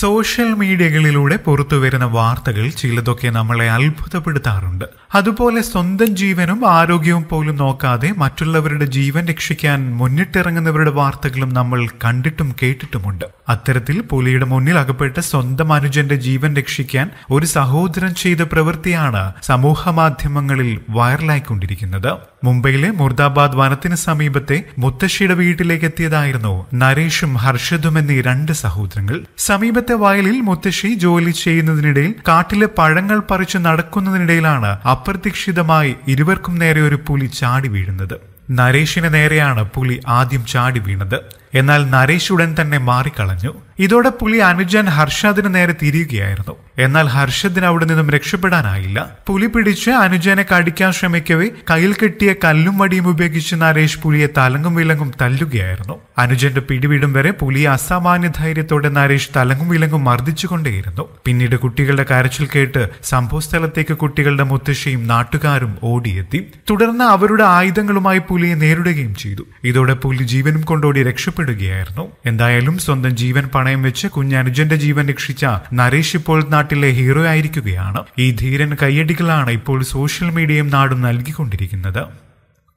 social മീഡിയകളിലൂടെ പുറത്തുവരുന്ന വാർത്തകൾ ചിലതൊക്കെ നമ്മളെ അത്ഭുതപ്പെടുത്താറുണ്ട് അതുപോലെ സ്വന്തം ജീവനും ആരോഗ്യവും പോലും നോക്കാതെ മറ്റുള്ളവരുടെ ജീവൻ രക്ഷിക്കാൻ മുന്നിട്ടിറങ്ങുന്നവരുടെ വാർത്തകളും നമ്മൾ കണ്ടിട്ടും കേട്ടിട്ടുമുണ്ട് അത്തരത്തിൽ പുലിയുടെ മുന്നിൽ അകപ്പെട്ട സ്വന്തം അനുജന്റെ ജീവൻ രക്ഷിക്കാൻ ഒരു സഹോദരൻ ചെയ്ത പ്രവൃത്തിയാണ് സമൂഹ മാധ്യമങ്ങളിൽ വൈറലായിക്കൊണ്ടിരിക്കുന്നത് മുംബൈയിലെ മുർദാബാദ് വനത്തിന് സമീപത്തെ മുത്തശ്ശിയുടെ വീട്ടിലേക്ക് എത്തിയതായിരുന്നു നരേഷും ഹർഷദും എന്നീ രണ്ട് സഹോദരങ്ങൾ സമീപത്തെ അടുത്ത വയലിൽ മുത്തശ്ശി ജോലി ചെയ്യുന്നതിനിടയിൽ കാട്ടിലെ പഴങ്ങൾ പറിച്ചു നടക്കുന്നതിനിടയിലാണ് അപ്രതീക്ഷിതമായി ഇരുവർക്കും നേരെ ഒരു പുലി ചാടി വീഴുന്നത് നരേഷിന് നേരെയാണ് പുലി ആദ്യം ചാടി വീണത് എന്നാൽ നരേഷ് ഉടൻ തന്നെ മാറിക്കളഞ്ഞു ഇതോടെ പുലി അനുജൻ ഹർഷാദിന് നേരെ തിരിയുകയായിരുന്നു എന്നാൽ ഹർഷദിന് അവിടെ നിന്നും രക്ഷപ്പെടാനായില്ല പുലി പിടിച്ച് അനുജനെ കടിക്കാൻ ശ്രമിക്കവേ കയ്യിൽ കെട്ടിയ കല്ലും വടിയും ഉപയോഗിച്ച് നരേഷ് പുലിയെ തലങ്ങും വിലങ്ങും തല്ലുകയായിരുന്നു അനുജന്റെ പിടിവിടും വരെ പുലി അസാമാന്യ ധൈര്യത്തോടെ നരേഷ് തലങ്ങും വിലങ്ങും മർദ്ദിച്ചുകൊണ്ടേയിരുന്നു പിന്നീട് കുട്ടികളുടെ കരച്ചിൽ കേട്ട് സംഭവസ്ഥലത്തേക്ക് കുട്ടികളുടെ മുത്തശ്ശിയും നാട്ടുകാരും ഓടിയെത്തി തുടർന്ന് അവരുടെ ആയുധങ്ങളുമായി പുലിയെ നേരിടുകയും ചെയ്തു ഇതോടെ പുലി ജീവനും കൊണ്ടോടി രക്ഷപ്പെടുകയായിരുന്നു എന്തായാലും സ്വന്തം ജീവൻ പണയം നാണയം വെച്ച് കുഞ്ഞനുജന്റെ ജീവൻ രക്ഷിച്ച നരേഷ് ഇപ്പോൾ നാട്ടിലെ ഹീറോ ആയിരിക്കുകയാണ് ഈ ധീരൻ കയ്യടികളാണ് ഇപ്പോൾ സോഷ്യൽ മീഡിയയും നാടും നൽകിക്കൊണ്ടിരിക്കുന്നത്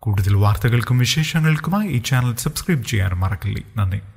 കൂടുതൽ വാർത്തകൾക്കും വിശേഷങ്ങൾക്കുമായി ഈ ചാനൽ സബ്സ്ക്രൈബ് ചെയ്യാൻ മറക്കില്ലേ നന്ദി